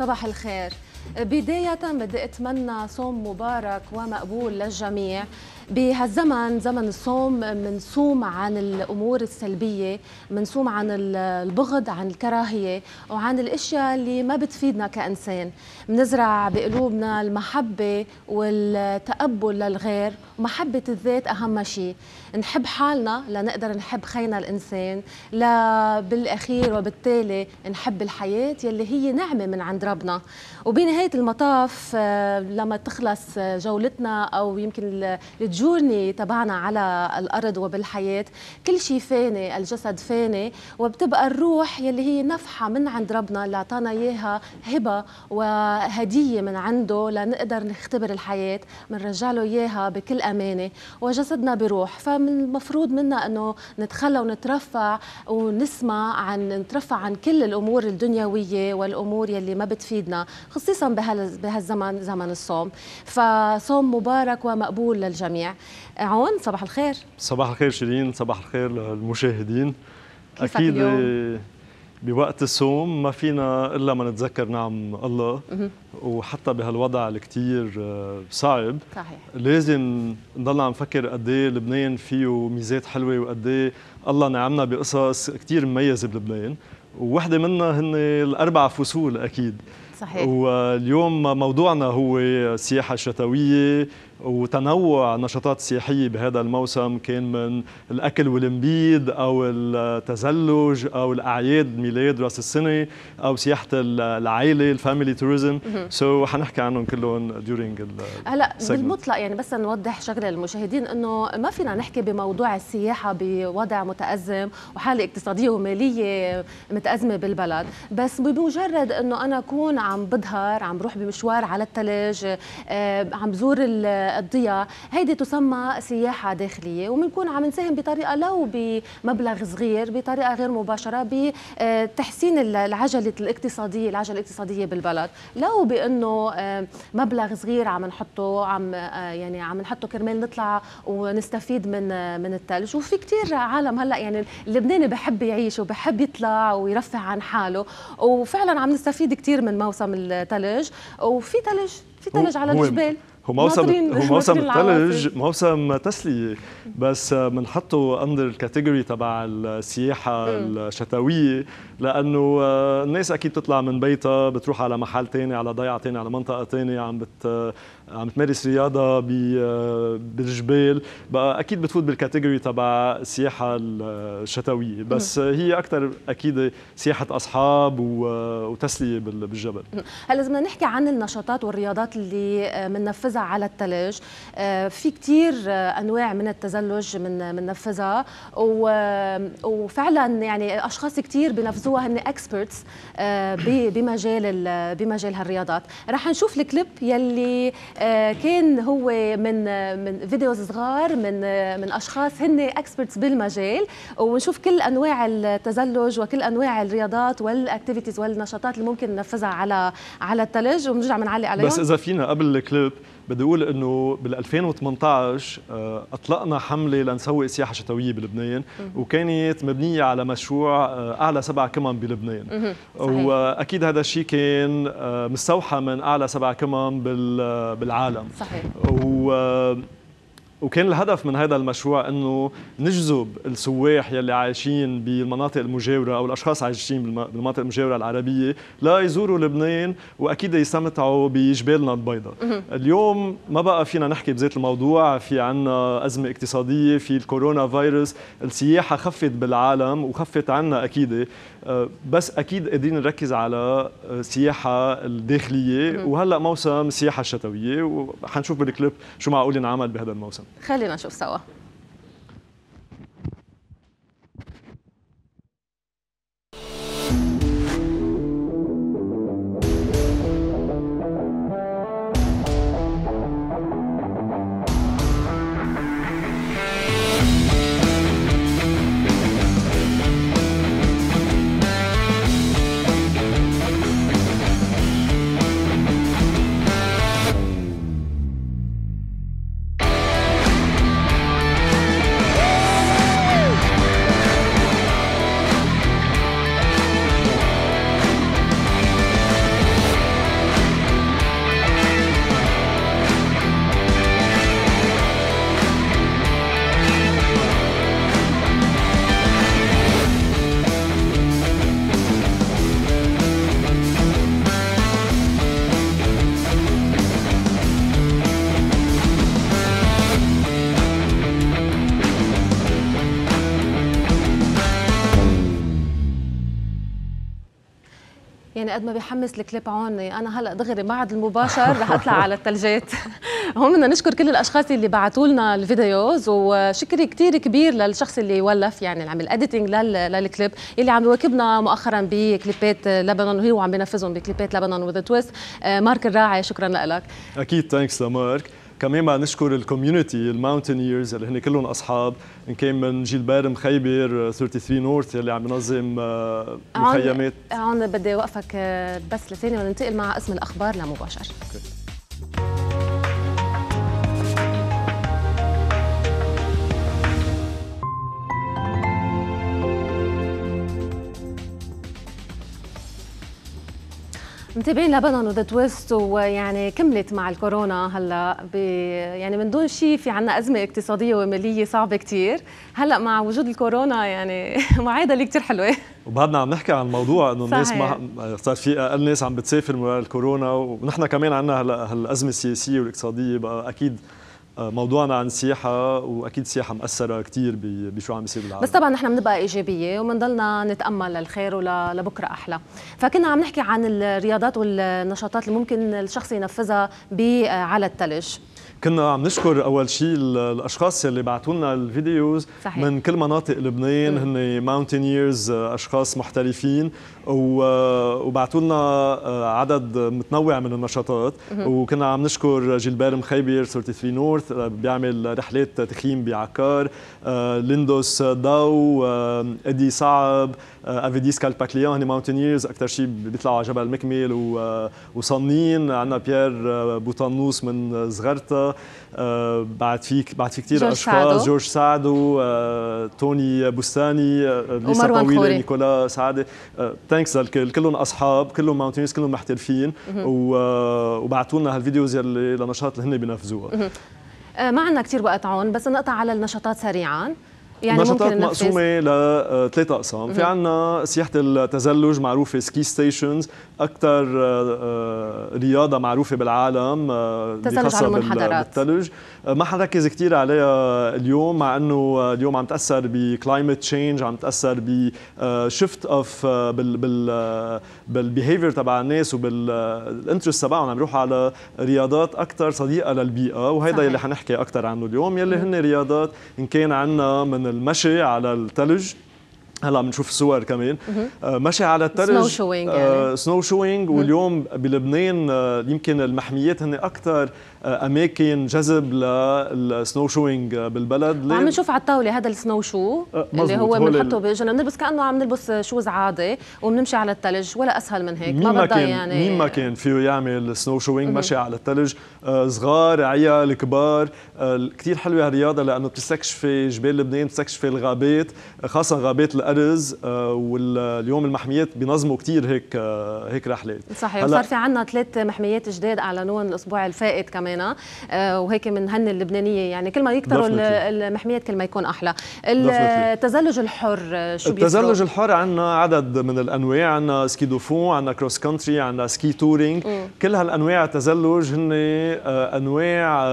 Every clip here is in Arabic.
صباح الخير بداية بدي أتمنى صوم مبارك ومقبول للجميع بهالزمن زمن الصوم منصوم عن الامور السلبيه منصوم عن البغض عن الكراهيه وعن الاشياء اللي ما بتفيدنا كانسان بنزرع بقلوبنا المحبه والتقبل للغير ومحبه الذات اهم شيء نحب حالنا لنقدر نحب خينا الانسان لا بالاخير وبالتالي نحب الحياه يلي هي نعمه من عند ربنا وبنهايه المطاف آه، لما تخلص جولتنا او يمكن الجولة الجورني تبعنا على الارض وبالحياه كل شيء فاني الجسد فاني وبتبقى الروح يلي هي نفحه من عند ربنا اللي اعطانا اياها هبه وهديه من عنده لنقدر نختبر الحياه بنرجع له اياها بكل امانه وجسدنا بروح فمن المفروض منا انه نتخلى ونترفع ونسمع عن نترفع عن كل الامور الدنيويه والامور يلي ما بتفيدنا خصيصا بهالزمن زمن الصوم فصوم مبارك ومقبول للجميع آه، عون صباح الخير صباح الخير شيرين صباح الخير للمشاهدين أكيد آه، بوقت الصوم ما فينا الا ما نتذكر نعم الله وحتى بهالوضع الكتير آه، صعب صحيح لازم نضل عم نفكر قد ايه لبنان فيه ميزات حلوه وقد ايه الله نعمنا بقصص كتير مميزه بلبنان ووحده منها هن الاربع فصول اكيد صحيح واليوم موضوعنا هو السياحه الشتويه وتنوع نشاطات سياحيه بهذا الموسم كان من الاكل والمبيد او التزلج او الاعياد ميلاد راس السنه او سياحه العائله الفاميلي توريزم سو حنحكي عنهم كلهم ديورينج هلا بالمطلق يعني بس نوضح شغله للمشاهدين انه ما فينا نحكي بموضوع السياحه بوضع متازم وحاله اقتصاديه وماليه متازمه بالبلد بس بمجرد انه انا اكون عم بظهر عم بروح بمشوار على الثلج آه، عم بزور الضياء هيدي تسمى سياحة داخلية وبنكون عم نساهم بطريقة لو بمبلغ صغير بطريقة غير مباشرة بتحسين العجلة الاقتصادية العجلة الاقتصادية بالبلد لو بأنه آه، مبلغ صغير عم نحطه عم آه، يعني عم نحطه كرمال نطلع ونستفيد من آه، من الثلج وفي كثير عالم هلا يعني اللبناني بحب يعيش وبحب يطلع ويرفه عن حاله وفعلا عم نستفيد كثير من موسم الثلج وفي ثلج في ثلج على الجبال هو موسم هو موسم الثلج موسم تسليه بس بنحطه اندر الكاتيجوري تبع السياحه الشتويه لانه الناس اكيد بتطلع من بيتها بتروح على محل ثاني على ضيعه ثاني على منطقه ثانيه عم بت عم تمارس رياضه بالجبال بقى اكيد بتفوت بالكاتيجوري تبع السياحه الشتويه بس هي اكثر اكيد سياحه اصحاب وتسليه بالجبل هلا بدنا نحكي عن النشاطات والرياضات اللي بننفذها آه، على الثلج آه، في كثير آه، انواع من التزلج من بننفذها وفعلا يعني اشخاص كثير بنفذوها هن اكسبرتس بمجال بمجال هالرياضات رح نشوف الكليب يلي آه، كان هو من من فيديوز صغار من من اشخاص هن اكسبرتس بالمجال ونشوف كل انواع التزلج وكل انواع الرياضات والاكتيفيتيز والنشاطات اللي ممكن ننفذها على على الثلج وبنرجع بنعلق عليهم بس اذا فينا قبل الكليب بدي اقول انه بال 2018 آه، اطلقنا حمله لنسوي سياحه شتويه بلبنان وكانت مبنيه على مشروع آه، اعلى سبع قمم بلبنان واكيد هذا الشيء كان آه، مستوحى من اعلى سبع قمم بالعالم صحيح وكان الهدف من هذا المشروع انه نجذب السواح يلي عايشين بالمناطق المجاوره او الاشخاص عايشين بالمناطق المجاوره العربيه لا يزوروا لبنان واكيد يستمتعوا بجبالنا البيضاء اليوم ما بقى فينا نحكي بذات الموضوع في عنا ازمه اقتصاديه في الكورونا فيروس السياحه خفت بالعالم وخفت عنا اكيد آه، بس اكيد قادرين نركز على آه، السياحه الداخليه وهلا موسم السياحه الشتويه وحنشوف بالكليب شو معقول ينعمل بهذا الموسم خلينا نشوف سوا يعني قد ما بيحمس الكليب عوني انا هلا دغري بعد المباشر رح اطلع على الثلجات هون بدنا نشكر كل الاشخاص اللي بعثوا لنا الفيديوز وشكري كثير كبير للشخص اللي ولف يعني اللي عمل اديتنج للكليب اللي عم يواكبنا مؤخرا بكليبات لبنان وهي وعم بينفذهم بكليبات لبنان وذا آه، تويست مارك الراعي شكرا لك اكيد ثانكس لمارك كمان بدنا نشكر الكوميونتي الماونتينيرز اللي هن كلهم اصحاب ان كان من جيل بار مخيبر 33 آه، نورث اللي عم ينظم آه، مخيمات عون بدي اوقفك آه، بس لثانيه وننتقل مع اسم الاخبار لمباشر okay. متابعين لبنان وذا تويست ويعني كملت مع الكورونا هلا ب... يعني من دون شيء في عنا ازمه اقتصاديه وماليه صعبه كثير هلا مع وجود الكورونا يعني معادله كثير حلوه وبعدنا عم نحكي عن موضوع انه الناس ما صار في اقل ناس عم بتسافر من الكورونا ونحن كمان عندنا هلا هالازمه السياسيه والاقتصاديه بقى اكيد موضوعنا عن السياحة وأكيد السياحة مأثرة كتير بشو عم يصير بالعالم بس طبعا نحن بنبقى إيجابية وبنضلنا نتأمل للخير ولبكرة أحلى فكنا عم نحكي عن الرياضات والنشاطات اللي ممكن الشخص ينفذها على الثلج كنا عم نشكر اول شيء الاشخاص اللي بعثوا لنا الفيديوز صحيح. من كل مناطق لبنان هن ماونتينيرز آه، اشخاص محترفين آه، وبعثوا لنا آه، عدد متنوع من النشاطات وكنا عم نشكر جلبير مخيبر 33 نورث بيعمل رحلات تخييم بعكار ليندوس داو ادي صعب آه، افيدي دي سكال باكليان هن ماونتينيرز اكثر شيء بيطلعوا على جبل مكمل آه، وصنين عندنا بيير آه، بوتانوس من زغرتا بعد فيك بعد في كثير اشخاص جورج سعدو توني بستاني ليسا طويله نيكولا سعاده ثانكس للكل كلهم اصحاب كلهم ماونتينيرز كلهم محترفين وبعثوا لنا هالفيديوز يلي للنشاط اللي هن بينفذوها ما عندنا كثير وقت عون بس نقطع على النشاطات سريعا يعني نشاطات مقسومه لثلاثة آه، اقسام في عندنا سياحه التزلج معروفه سكي ستيشنز اكثر رياضه معروفه بالعالم آه، تزلج على المنحدرات آه، ما حنركز كثير عليها اليوم مع انه اليوم عم تاثر بكلايمت تشينج عم تاثر بشفت اوف بال بال بالبيهيفير تبع الناس وبالانترست تبعهم عم يروحوا على رياضات اكثر صديقه للبيئه وهذا يلي حنحكي اكثر عنه اليوم يلي هن رياضات ان كان عندنا من المشي على الثلج هلا عم نشوف صور كمان آه، مشي على الثلج سنو شوينج يعني. سنو آه، شوينج واليوم بلبنان آه، يمكن المحميات هن اكثر آه، اماكن جذب للسنو شوينج آه، بالبلد عم نشوف على الطاوله هذا السنو شو آه، اللي هو بنحطه بجنب بنلبس كانه عم نلبس شوز عادي وبنمشي على الثلج ولا اسهل من هيك ما بدها يعني مين ما كان فيه يعمل سنو شوينج مشي على الثلج صغار عيال كبار كثير حلوه هالرياضه لانه بتستكشفي جبال لبنان بتستكشفي الغابات خاصه غابات الارز واليوم المحميات بينظموا كثير هيك هيك رحلات صحيح وصار في عندنا ثلاث محميات جداد اعلنوهم الاسبوع الفائت كمان كمان آه، وهيك هن اللبنانيه يعني كل ما يكتروا المحميات كل ما يكون احلى التزلج الحر آه، شو التزلج الحر عندنا عدد من الانواع عندنا سكي دوفون عندنا كروس كونتري عندنا سكي تورينج كل هالانواع التزلج هن آه، انواع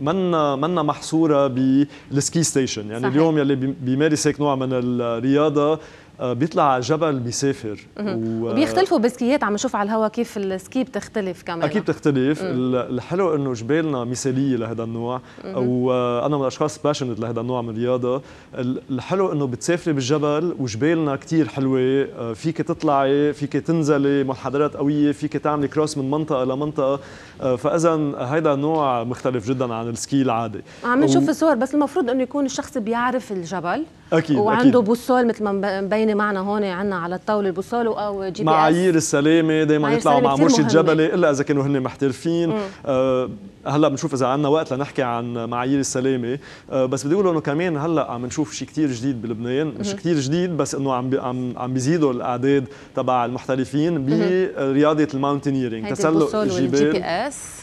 منا منا محصوره بالسكي ستيشن يعني صحيح. اليوم يلي بيمارس هيك نوع من الرياضه آه، بيطلع على جبل بيسافر و... وبيختلفوا بسكيات عم نشوف على الهواء كيف السكي بتختلف كمان اكيد بتختلف الحلو انه جبالنا مثاليه لهذا النوع وانا من الاشخاص باشنت لهذا النوع من الرياضه الحلو انه بتسافري بالجبل وجبالنا كثير حلوه آه، فيك تطلعي فيك تنزلي منحدرات قويه فيك تعملي كروس من منطقه لمنطقه آه، فاذا هذا نوع مختلف جدا عن السكي العادي عم نشوف و... الصور بس المفروض انه يكون الشخص بيعرف الجبل اكيد وعنده أكيد. بوصول مثل ما مبينه معنا هون عندنا على الطاوله البوصول او جي بي اس معايير السلامه دائما يطلعوا مع مرشد جبلي الا اذا كانوا هن محترفين آه هلا بنشوف اذا عندنا وقت لنحكي عن معايير السلامه آه بس بدي اقول انه كمان هلا عم نشوف شيء كثير جديد بلبنان مش كثير جديد بس انه عم بي عم عم بيزيدوا الاعداد تبع المحترفين برياضه الماونتينيرينج تسلق الجبال بي اس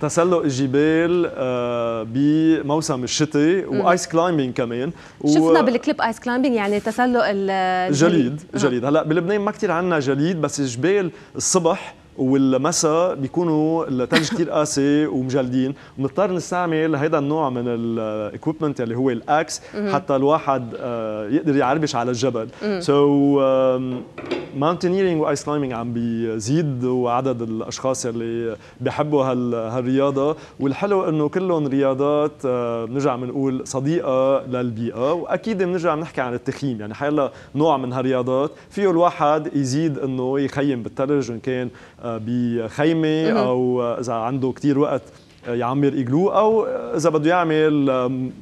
تسلق الجبال آه، بموسم الشتاء وايس كلايمبينج كمان و... شفنا بالكليب ايس كلايمبينج يعني تسلق الجليد جليد آه. هلا بلبنان ما كثير عندنا جليد بس الجبال الصبح والمساء بيكونوا التلج كثير قاسي ومجلدين بنضطر نستعمل هيدا النوع من الاكويبمنت اللي هو الاكس حتى الواحد آه، يقدر يعربش على الجبل سو ماونتينيرينج وايس كلايمينج عم بيزيد وعدد الاشخاص اللي بيحبوا هالرياضه والحلو انه كلهم رياضات آه، بنرجع بنقول صديقه للبيئه واكيد بنرجع بنحكي عن التخييم يعني حيلا نوع من هالرياضات فيه الواحد يزيد انه يخيم بالثلج ان كان آه، بخيمه او اذا عنده كثير وقت آه، يعمر اجلو او اذا بده يعمل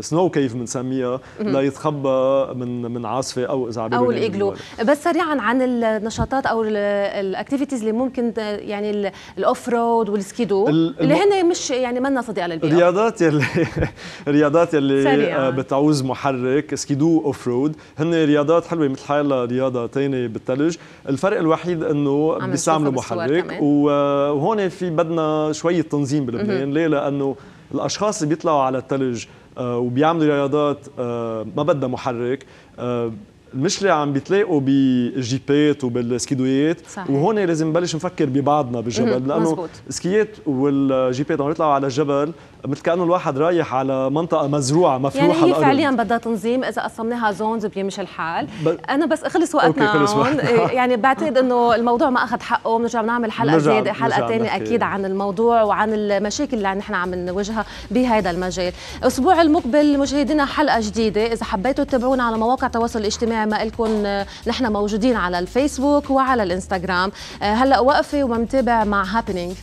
سنو كيف بنسميها ليتخبى من من عاصفه او اذا او الاجلو بس سريعا عن النشاطات او الاكتيفيتيز اللي ممكن يعني الاوف رود والسكيدو اللي هن مش يعني منا صديقه للبيئه الرياضات يلي الرياضات يلي آه، بتعوز محرك سكيدو اوف رود هن رياضات حلوه مثل حالها رياضه ثانيه بالثلج الفرق الوحيد انه بيستعملوا محرك وهون في بدنا شويه تنظيم بال لبنان ليه لانه الاشخاص اللي بيطلعوا على الثلج آه، وبيعملوا رياضات آه، ما بدها محرك آه، المشكله عم بيتلاقوا بالجيبات وبالسكيدويات وهون لازم نبلش نفكر ببعضنا بالجبل لانه السكيات والجيبات عم يطلعوا على الجبل مثل كانه الواحد رايح على منطقه مزروعه مفروحه يعني هي فعليا بدها تنظيم اذا قسمناها زونز بيمشي الحال ب... انا بس خلص وقتنا خلص إيه، وقتنا. يعني بعتقد انه الموضوع ما اخذ حقه بنرجع بنعمل حلقه زياده حلقه ثانيه اكيد عن الموضوع وعن المشاكل اللي نحن عم نواجهها بهذا المجال الاسبوع المقبل مشاهدينا حلقه جديده اذا حبيتوا تتابعونا على مواقع التواصل الاجتماعي ما لكم نحن موجودين على الفيسبوك وعلى الانستغرام آه، هلا وقفه ومتابع مع هابينج